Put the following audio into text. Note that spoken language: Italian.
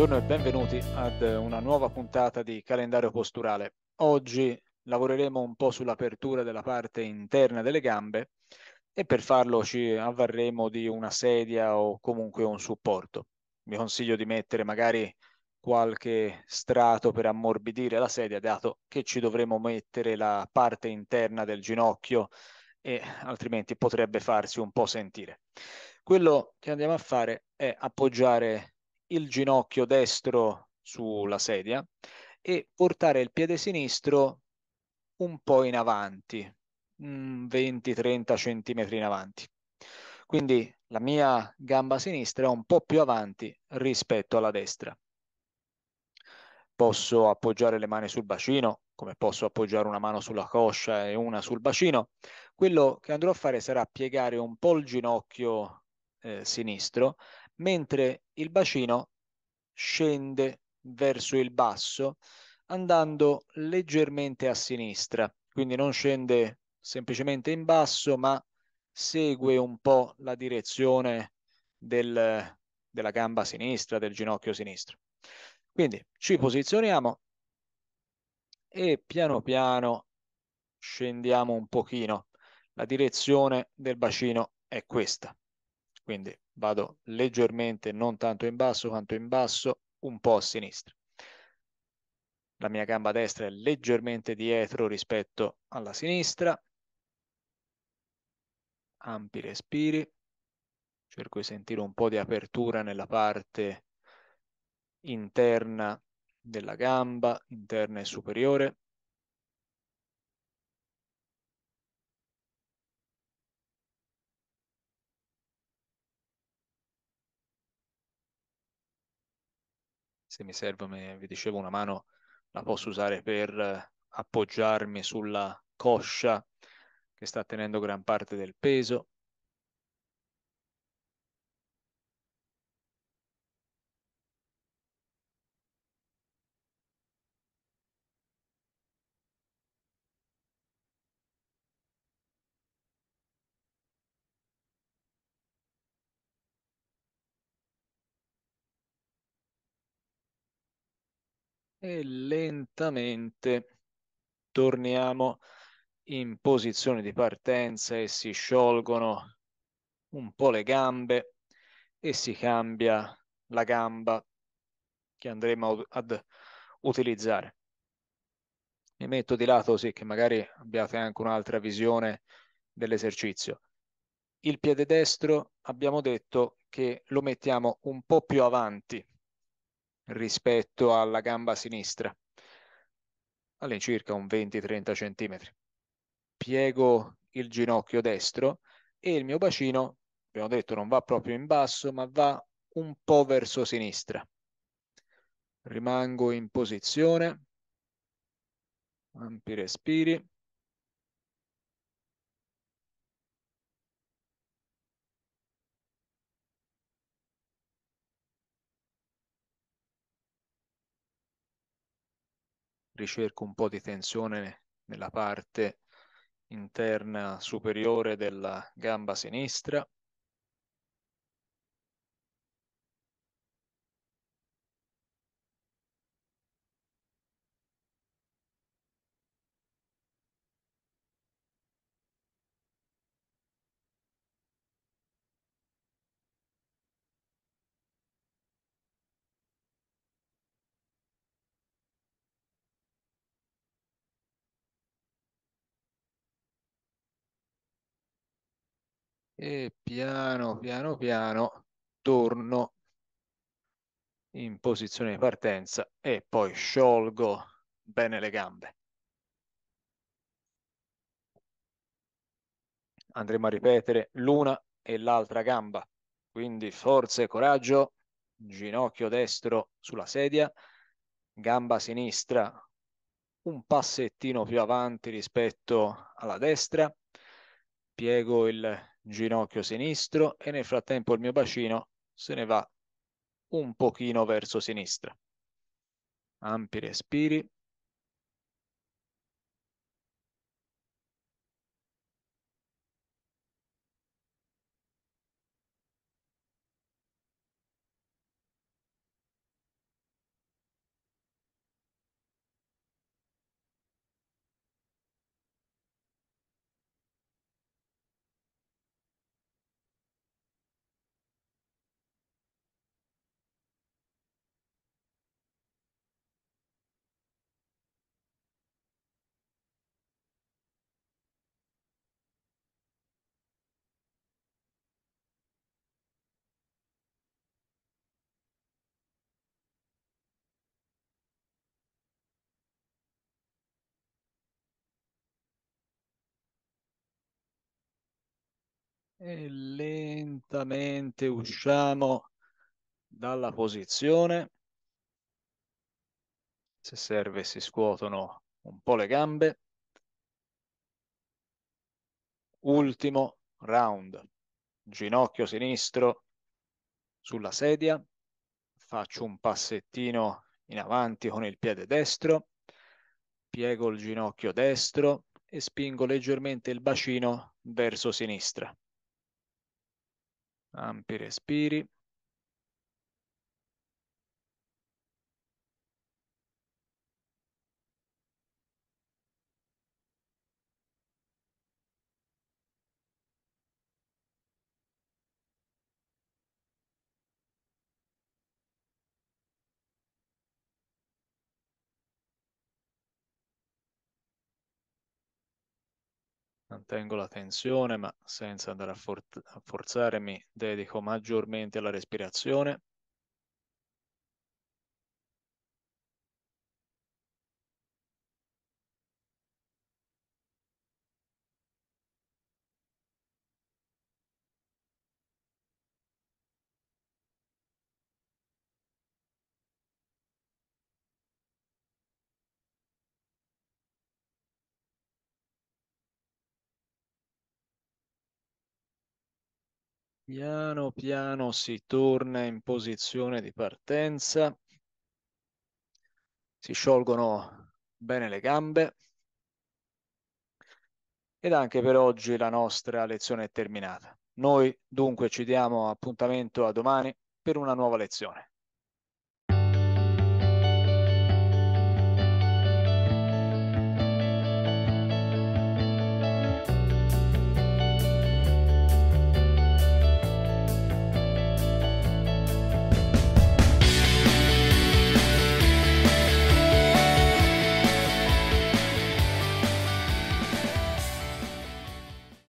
Buongiorno e benvenuti ad una nuova puntata di calendario posturale. Oggi lavoreremo un po' sull'apertura della parte interna delle gambe e per farlo ci avvarremo di una sedia o comunque un supporto. Vi consiglio di mettere magari qualche strato per ammorbidire la sedia, dato che ci dovremo mettere la parte interna del ginocchio e altrimenti potrebbe farsi un po' sentire. Quello che andiamo a fare è appoggiare il ginocchio destro sulla sedia e portare il piede sinistro un po' in avanti, 20-30 mm, centimetri in avanti. Quindi la mia gamba sinistra è un po' più avanti rispetto alla destra. Posso appoggiare le mani sul bacino, come posso appoggiare una mano sulla coscia e una sul bacino. Quello che andrò a fare sarà piegare un po' il ginocchio eh, sinistro mentre il bacino scende verso il basso andando leggermente a sinistra, quindi non scende semplicemente in basso ma segue un po' la direzione del, della gamba sinistra, del ginocchio sinistro. Quindi ci posizioniamo e piano piano scendiamo un pochino. La direzione del bacino è questa. Quindi vado leggermente non tanto in basso quanto in basso, un po' a sinistra. La mia gamba destra è leggermente dietro rispetto alla sinistra. Ampi respiri. Cerco di sentire un po' di apertura nella parte interna della gamba, interna e superiore. se mi serve, vi dicevo, una mano la posso usare per eh, appoggiarmi sulla coscia che sta tenendo gran parte del peso e lentamente torniamo in posizione di partenza e si sciolgono un po' le gambe e si cambia la gamba che andremo ad utilizzare. Mi metto di lato così che magari abbiate anche un'altra visione dell'esercizio. Il piede destro abbiamo detto che lo mettiamo un po' più avanti rispetto alla gamba sinistra, all'incirca un 20-30 centimetri. Piego il ginocchio destro e il mio bacino, abbiamo detto, non va proprio in basso, ma va un po' verso sinistra. Rimango in posizione, ampi respiri. ricerco un po' di tensione nella parte interna superiore della gamba sinistra e piano piano piano torno in posizione di partenza e poi sciolgo bene le gambe. Andremo a ripetere l'una e l'altra gamba, quindi forza e coraggio, ginocchio destro sulla sedia, gamba sinistra un passettino più avanti rispetto alla destra, piego il ginocchio sinistro e nel frattempo il mio bacino se ne va un pochino verso sinistra. Ampi respiri. e lentamente usciamo dalla posizione. Se serve si scuotono un po' le gambe. Ultimo round. Ginocchio sinistro sulla sedia. Faccio un passettino in avanti con il piede destro. Piego il ginocchio destro e spingo leggermente il bacino verso sinistra ampi respiri Mantengo la tensione, ma senza andare a, for- a forzarmi, dedico maggiormente alla respirazione Piano piano si torna in posizione di partenza, si sciolgono bene le gambe ed anche per oggi la nostra lezione è terminata. Noi dunque ci diamo appuntamento a domani per una nuova lezione.